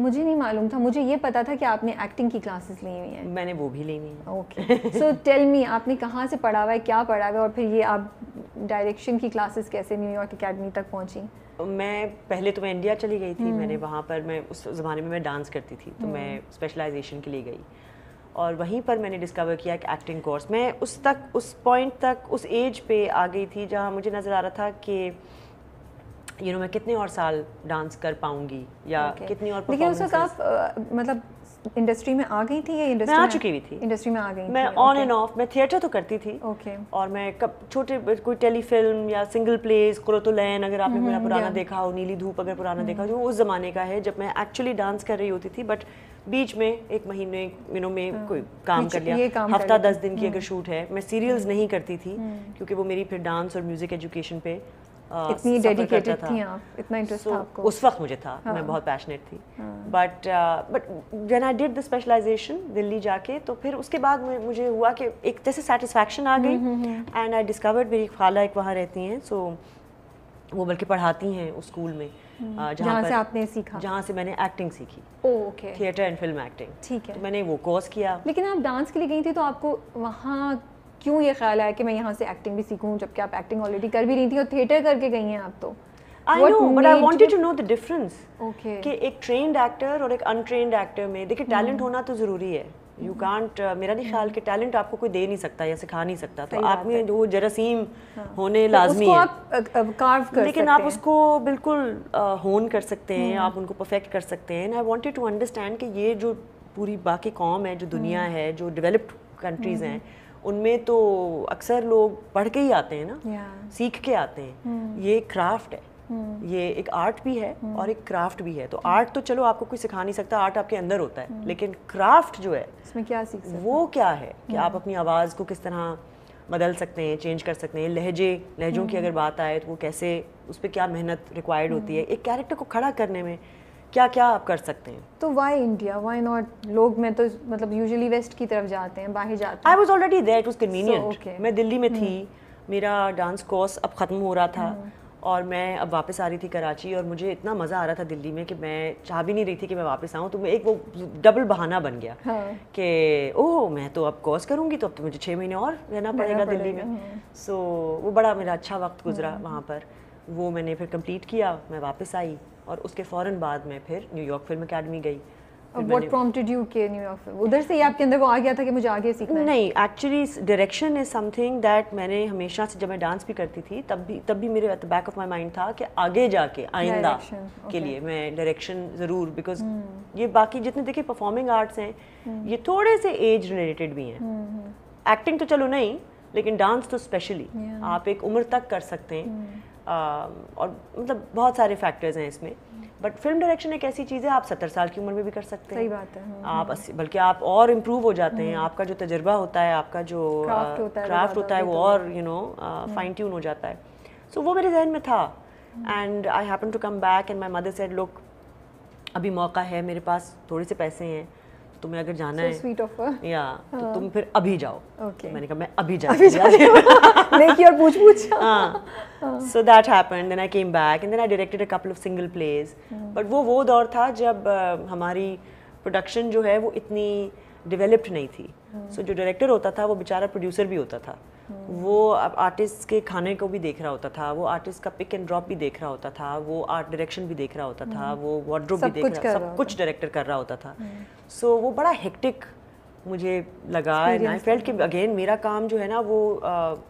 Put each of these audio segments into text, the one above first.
मुझे नहीं मालूम था मुझे ये पता था कि आपने एक्टिंग की क्लासेस ली हुई हैं मैंने वो भी ली हुई हैं ओके सो टेल मी आपने कहाँ से पढ़ा हुआ है क्या पढ़ा हुआ है और फिर ये आप डायरेक्शन की क्लासेस कैसे न्यूयॉर्क एकेडमी तक पहुँची मैं पहले तो मैं इंडिया चली गई थी मैंने hmm. वहाँ पर मैं उस ज़माने में मैं डांस करती थी तो मैं स्पेशलाइजेशन hmm. के लिए गई और वहीं पर मैंने डिस्कवर किया एक एक्टिंग कोर्स मैं उस तक उस पॉइंट तक उस एज पे आ गई थी जहाँ मुझे नज़र आ रहा था कि यू नो मैं कितने और साल डांस कर पाऊंगी या okay. कितनी और लेकिन उस वक्त आप मतलब इंडस्ट्री में आ गई थी या इंडस्ट्री मैं आ चुकी हुई थी इंडस्ट्री में आ गई मैं ऑन एंड ऑफ मैं थिएटर तो करती थी ओके okay. और मैं कब छोटे कोई टेलीफिल्म या सिंगल प्लेस कुरतुलैन अगर आपने हम्म, मेरा हम्म, पुराना देखा हो नीली धूप अगर पुराना देखा हो हम्म। जो उस ज़माने का है जब मैं एक्चुअली डांस कर रही होती थी बट बीच में एक महीने यू नो में कोई काम कर लिया काम हफ्ता दस दिन की अगर शूट है मैं सीरियल्स नहीं करती थी क्योंकि वो मेरी फिर डांस और म्यूज़िक एजुकेशन पे इतनी डेडिकेटेड थी आप इतना इंटरेस्ट so, था आपको उस वक्त मुझे था हाँ, मैं बहुत पैशनेट थी but but when I did the specialisation Delhi जाके तो फिर उसके बाद मुझे हुआ कि एक जैसे सेटिस्फैक्शन आ गई एंड आई डिस्कवर्ड मेरी खाला एक वहाँ रहती हैं सो वो बल्कि पढ़ाती हैं उस स्कूल में हम्म। जहाँ से आपने सीखा जहाँ से मैंने एक्टिंग सीखी okay theatre and film acting ठीक है तो मैंने वो कोर्स किया लेकिन आप डांस के लिए गई थी तो आपको वहाँ क्यों ये ख्याल आया कि मैं यहाँ से एक्टिंग भी सीखूँ जबकि आप एक्टिंग ऑलरेडी कर भी रही थी और थिएटर करके गई हैं आप तो I know but I wanted to know the difference कि एक ट्रेन्ड एक्टर और एक अनट्रेन्ड एक्टर में देखिए टैलेंट hmm. होना तो ज़रूरी है यू कांट hmm. uh, मेरा नहीं hmm. ख्याल कि टैलेंट आपको कोई दे नहीं सकता या सिखा नहीं सकता तो आप में वो जरासीम हाँ। होने तो लाजमी है कार्व कर लेकिन आप उसको बिल्कुल होन कर सकते हैं आप उनको परफेक्ट कर सकते हैं आई वांटेड टू अंडरस्टैंड कि ये जो पूरी बाकी कॉम है जो दुनिया है जो डेवलप्ड कंट्रीज़ हैं उनमें तो अक्सर लोग पढ़ के ही आते हैं ना yeah. सीख के आते हैं ये क्राफ्ट है ये एक आर्ट hmm. भी है hmm. और एक क्राफ्ट भी है तो आर्ट तो चलो आपको कोई सिखा नहीं सकता आर्ट आपके अंदर होता है hmm. लेकिन क्राफ्ट जो है इसमें क्या सीख सकते वो क्या है कि आप अपनी आवाज़ को किस तरह बदल सकते हैं चेंज कर सकते हैं लहजे लहजों की अगर बात आए तो वो कैसे उस पर क्या मेहनत रिक्वायर्ड होती है एक कैरेक्टर को खड़ा करने में क्या क्या आप कर सकते हैं तो वाई इंडिया वाई नॉट लोग मैं तो मतलब यूजली वेस्ट की तरफ जाते हैं बाहर जाते हैं I was already there it was convenient मैं दिल्ली में थी हम्म। मेरा डांस कोर्स अब ख़त्म हो रहा था हम्म। और मैं अब वापस आ रही थी कराची और मुझे इतना मज़ा आ रहा था दिल्ली में कि मैं चाह भी नहीं रही थी कि मैं वापस आऊँ तो मैं एक वो डबल बहाना बन गया हाँ। कि ओह मैं तो अब कोर्स करूँगी तो अब तो मुझे छः महीने और रहना पड़ेगा दिल्ली में सो हम्म। so, वो बड़ा मेरा अच्छा वक्त गुजरा वहाँ पर वो मैंने फिर कंप्लीट किया मैं वापस आई और उसके फ़ौर बाद में फिर न्यूयॉर्क फिल्म अकेडमी गई व्हाट प्रॉम्प्टेड यू के न्यूयॉर्क उधर से ही आपके अंदर वो आ गया था कि मुझे आगे सीखना नहीं actually direction is something that मैंने हमेशा से जब मैं डांस भी करती थी तब भी तब भी मेरे at the back of my mind था कि आगे जाके आइंदा okay. के लिए मैं डायरेक्शन ज़रूर बिकॉज hmm. ये बाकी जितने देखिए परफॉर्मिंग आर्ट्स हैं hmm. ये थोड़े से एज रिलेटेड भी हैं एक्टिंग hmm. hmm. तो चलो नहीं लेकिन डांस तो स्पेशली yeah. आप एक उम्र तक कर सकते हैं hmm. और मतलब बहुत सारे फैक्टर्स हैं इसमें बट फिल्म डायरेक्शन एक ऐसी चीज़ है आप सत्तर साल की उम्र में भी कर सकते हैं सही बात है हाँ। आप अस्सी बल्कि आप और इम्प्रूव हो जाते हैं हाँ। आपका जो तजर्बा होता है आपका जो क्राफ्ट होता है, वो तो और यू नो फाइन ट्यून हो जाता है सो वो मेरे जहन में था and I happen to come back and my mother said look अभी मौका है मेरे पास थोड़े से पैसे हैं तुम्हें अगर जाना so है स्वीट ऑफर या तो हाँ। तुम फिर अभी जाओ okay. मैंने कहा मैं अभी जा अभी जा Make और पूछ पूछ हाँ. So that happened. Then I came back and then I directed a couple of single plays. Hmm. वो वो दौर था जब uh, हमारी प्रोडक्शन जो है वो इतनी डेवलप्ड नहीं थी सो hmm. so, जो डायरेक्टर होता था वो बेचारा प्रोड्यूसर भी होता था hmm. वो आर्टिस्ट के खाने को भी देख रहा होता था वो आर्टिस्ट का पिक एंड ड्रॉप भी देख रहा होता था वो आर्ट डायरेक्शन भी देख रहा होता था वो वार्ड्रोप भी देख रहा सब कुछ डायरेक्टर कर रहा होता था सो so, वो बड़ा हेक्टिक मुझे लगा एंड आई फेल्ट कि अगेन मेरा काम जो है ना वो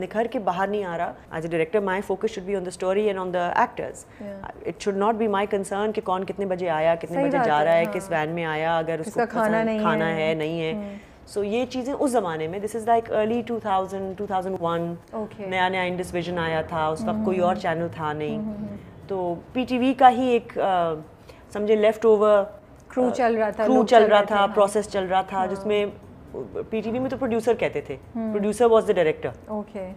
निखर के बाहर नहीं आ रहा as a director my focus should be on the story and on the actors it should not be my concern कि कौन कितने बजे आया कितने बजे जा रहा है किस वैन हाँ। में आया अगर उसका खाना नहीं खाना है, नहीं है सो हम्म। ये चीज़ें उस ज़माने में this is like early 2000 2001 okay. नया नया इंडस विजन आया था उस वक्त हम्म। कोई और चैनल था नहीं हम्म, तो पीटीवी का ही एक समझे लेफ्ट ओवर क्रू uh, चल रहा था क्रू चल चल रहा था प्रोसेस हाँ। चल रहा था हाँ। जिसमें पीटीवी में तो प्रोड्यूसर कहते थे producer was the director okay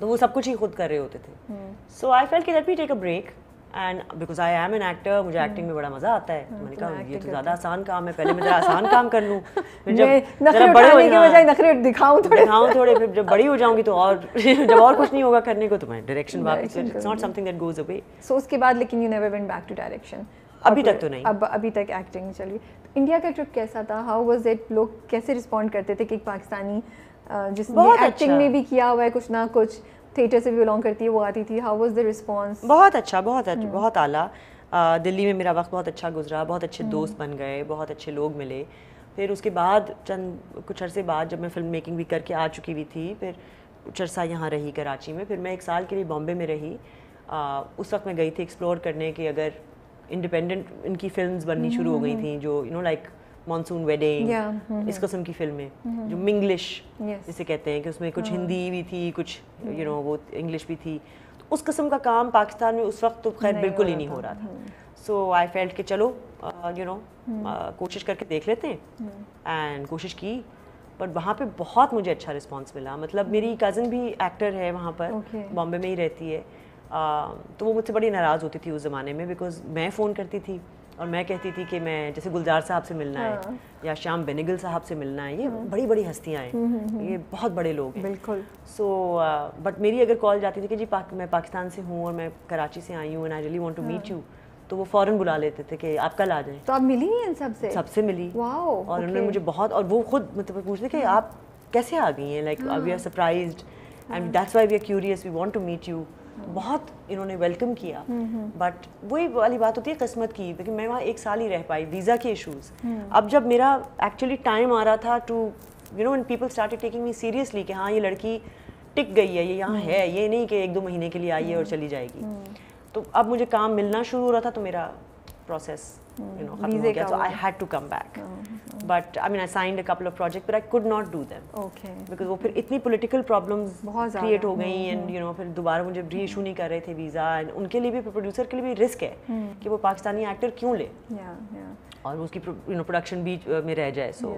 तो वो सब कुछ ही खुद कर रहे होते थे सो आई फेल कि let me take a break and because I am an actor मुझे एक्टिंग हम्म। में बड़ा मजा आता है हम्म, मैंने कहा ये तो ज्यादा आसान काम है पहले मैं आसान काम कर लूँ फिर जब जरा बड़े होने के बजाय नखरे दिखाऊं थोड़े दिखाऊं थोड़े फिर जब बड़ी हो जाऊंगी तो और जब और कुछ नहीं होगा करने को तो मैं डायरेक्शन वापस it's not something that goes away so उसके बाद लेकिन you never went back to direction अभी तक तो नहीं अब अभी तक एक्टिंग चल रही इंडिया का ट्रिप कैसा था हाउ वाज इट लोग कैसे रिस्पॉन्ड करते थे कि एक पाकिस्तानी जिसने एक्टिंग अच्छा। में भी किया हुआ है कुछ ना कुछ थिएटर से भी बिलोंग करती है वो आती थी हाउ वाज द रिस्पॉन्स बहुत अच्छा बहुत अच्छा हम्म। बहुत आला दिल्ली में मेरा वक्त बहुत अच्छा गुजरा बहुत अच्छे हम्म। दोस्त बन गए बहुत अच्छे लोग मिले फिर उसके बाद चंद कुछ अरसे बाद जब मैं फिल्म मेकिंग भी करके आ चुकी हुई थी फिर कुछ अरसा यहाँ रही कराची में फिर मैं एक साल के लिए बॉम्बे में रही आ, उस वक्त मैं गई थी एक्सप्लोर करने कि अगर इंडिपेंडेंट इनकी फिल्म बननी शुरू हो गई hmm. थी जो you know like Monsoon Wedding इस कस्म की फिल्में hmm. जो मिंग्लिश जिसे कहते हैं कि उसमें कुछ hmm. हिंदी भी थी कुछ यू नो वो इंग्लिश भी थी तो उस कस्म का काम पाकिस्तान में उस वक्त तो खैर बिल्कुल ही नहीं हो रहा था सो आई फेल्ट कि चलो यू uh, नो uh, कोशिश करके देख लेते हैं एंड कोशिश की पर वहाँ पे बहुत मुझे अच्छा रिस्पांस मिला मतलब मेरी कज़न भी एक्टर है वहाँ पर बॉम्बे में ही रहती है तो वो मुझसे बड़ी नाराज़ होती थी उस ज़माने में बिकॉज मैं फ़ोन करती थी और मैं कहती थी कि मैं जैसे गुलजार साहब से मिलना है हाँ। या शाम बेनिगल साहब से मिलना है ये हाँ। बड़ी बड़ी हस्तियाँ हैं हम्म, हम्म, हम्म। ये बहुत बड़े लोग हैं बिल्कुल सो बट uh, मेरी अगर कॉल जाती थी कि जी पाक, मैं पाकिस्तान से हूँ और मैं कराची से आई हूँ and I really want to meet you तो वो फौरन बुला लेते थे कि आप कल आ जाए तो आप मिली इन सबसे सबसे मिली वाओ और उन्होंने मुझे बहुत और वो खुद मतलब पूछते कि हाँ। आप कैसे आ गई हैं like we are surprise and that's why we are curious we want to meet you बहुत इन्होंने वेलकम किया बट वही वाली बात होती है किस्मत की क्योंकि मैं वहाँ एक साल ही रह पाई वीज़ा के इशूज़ अब जब मेरा एक्चुअली टाइम आ रहा था to you know and people start taking me seriously कि हाँ ये लड़की टिक गई है ये यहाँ है हम्म। ये नहीं कि एक दो महीने के लिए आई है और चली जाएगी हम्म। तो अब मुझे काम मिलना शुरू हो रहा था तो मेरा प्रोसेस यू नो हो गया तो I had to come back but I mean I signed a couple of project but I could not do them okay because वो फिर इतनी पोलिटिकल प्रॉब्लम्स क्रिएट हो गई एंड यू नो फिर दोबारा मुझे री इशू नहीं कर रहे थे वीज़ा एंड उनके लिए भी प्रोड्यूसर के लिए भी रिस्क है हम्म। कि वो पाकिस्तानी एक्टर क्यों ले और उसकी यू नो प्रोडक्शन बीच में रह जाए सो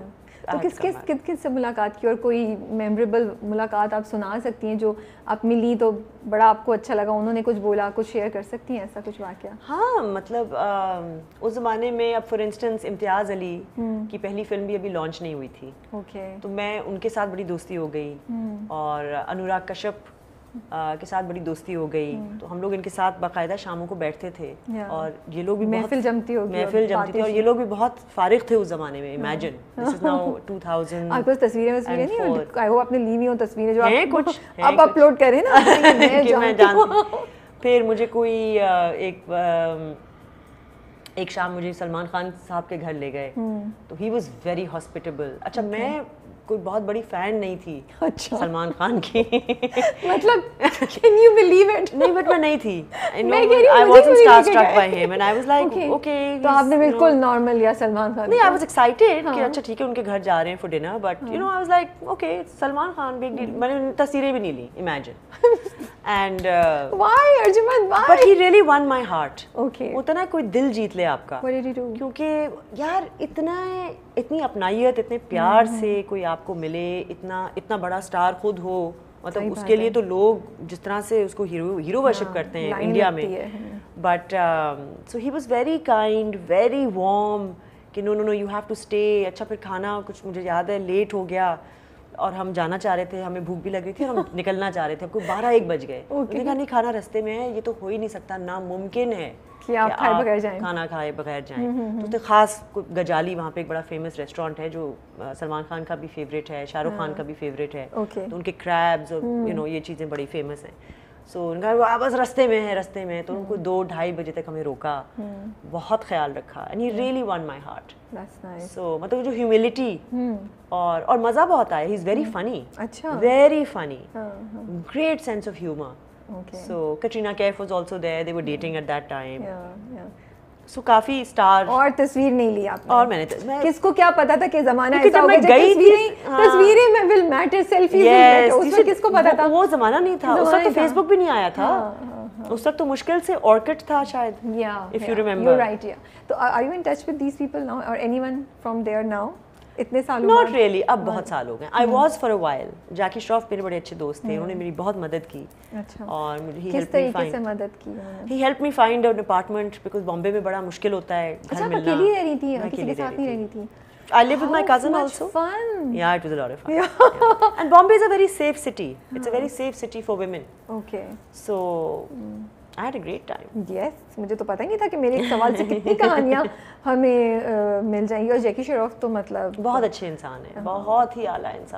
तो किस किस किस किस से मुलाकात की और कोई मेमोरेबल मुलाकात आप सुना सकती हैं जो आप मिली तो बड़ा आपको अच्छा लगा उन्होंने कुछ बोला कुछ शेयर कर सकती हैं ऐसा कुछ वाक़ हाँ मतलब आ, उस ज़माने में अब फॉर इंस्टेंस इम्तियाज़ अली हम्म। की पहली फिल्म भी अभी लॉन्च नहीं हुई थी ओके okay. तो मैं उनके साथ बड़ी दोस्ती हो गई हम्म। और अनुराग कश्यप के साथ बड़ी दोस्ती हो गई हम्म। तो हम लोग इनके साथ बाकायदा शामों को बैठते थे और ये लोग भी महफिल जमती होगी महफिल जमती थी और ये लोग भी बहुत फारिग थे उस जमाने में इमेजिन हाँ। तस्वीरें जो आप कुछ अब अपलोड करें ना फिर मुझे कोई एक एक शाम मुझे सलमान खान साहब के घर ले गए हम्म। तो ही वॉज़ वेरी हॉस्पिटेबल अच्छा okay. मैं कोई बहुत बड़ी फैन नहीं थी अच्छा सलमान खान की मतलब कैन यू बिलीव इट नहीं बट मैं नहीं थी I wasn't starstruck by him and I was like okay तो आपने बिल्कुल नॉर्मल लिया सलमान खान नहीं आई वाज एक्साइटेड कि हाँ। अच्छा ठीक है उनके घर जा रहे हैं for dinner but you know I was like okay Salman Khan big deal hmm. मैंने तस्वीरें भी नहीं ली इमेजिन एंड व्हाई अर्जुमन but he really won my heart okay होता ना कोई दिल जीत ले आपका व्हाट डिड डू क्योंकि यार इतना इतनी अपनाइत इतने प्यार mm. से कोई आपको मिले इतना इतना बड़ा स्टार खुद हो मतलब उसके लिए तो लोग जिस तरह से उसको हीरो हीरो वर्शिप हाँ, करते हैं इंडिया में but so he was very kind very warm कि no no no you have to stay अच्छा फिर खाना कुछ मुझे याद है लेट हो गया और हम जाना चाह रहे थे हमें भूख भी लग रही थी हम निकलना चाह रहे थे हमको बारह एक बज गए okay. नहीं खाना रस्ते में है ये तो हो ही नहीं सकता नामुमकिन है कि आप खाए बगैर जाएं खाना खाए बगैर जाएं हम्म, हम्म, तो, तो खास गजाली वहाँ पे एक बड़ा फेमस रेस्टोरेंट है जो सलमान खान का भी फेवरेट है शाहरुख खान हाँ। का भी फेवरेट है तो उनके क्रैब्स और यू नो ये चीज़ें बड़ी फेमस हैं सो so, उनका वो बस रस्ते में है रस्ते में तो उनको हम्म। दो ढाई बजे तक हमें रोका हम्म। बहुत ख्याल रखा and he really won my heart so मतलब जो ह्यूमिलिटी और और मज़ा बहुत आया ही इज़ वेरी फनी अच्छा very funny great sense of humour so Katrina Kaif was also there they were dating at that time so काफी स्टार और तस्वीर नहीं ली आपने और मैंने तो- मैं... किसको क्या पता था कि जमाना ऐसा होगा गई तस्वीरें हाँ। तस्वीरें में विल मैटर सेल्फी yes, उस वक्त किसको पता था वो जमाना नहीं था उस वक्त तो फेसबुक भी नहीं आया था हाँ, हाँ, उस वक्त तो मुश्किल से ऑर्किड था शायद या इफ यू रिमेंबर राइट या तो are you in touch with these people now और एनीवन फ्रॉम देयर नाउ इतने सालों नॉट रियली अब बहुत साल हो गए I was for a while Jackie Shroff मेरे बड़े अच्छे दोस्त थे हम्म। उन्होंने मेरी बहुत मदद की अच्छा। और he help me find out apartment because Bombay में बड़ा मुश्किल होता है अच्छा अकेली रह रही थी किसी साथ नहीं रह रही थी I live with my cousin also. Fun. Yeah, it was a lot of fun. Yeah. yeah. And Bombay is a very safe city. It's a very safe city for women. Okay. So mm. I had a great time yes मुझे तो पता ही नहीं था कि मेरे एक सवाल से कितनी कहानियाँ हमें uh, मिल जाएंगी और जैकी श्रॉफ तो मतलब बहुत अच्छे इंसान है हाँ। बहुत ही आला इंसान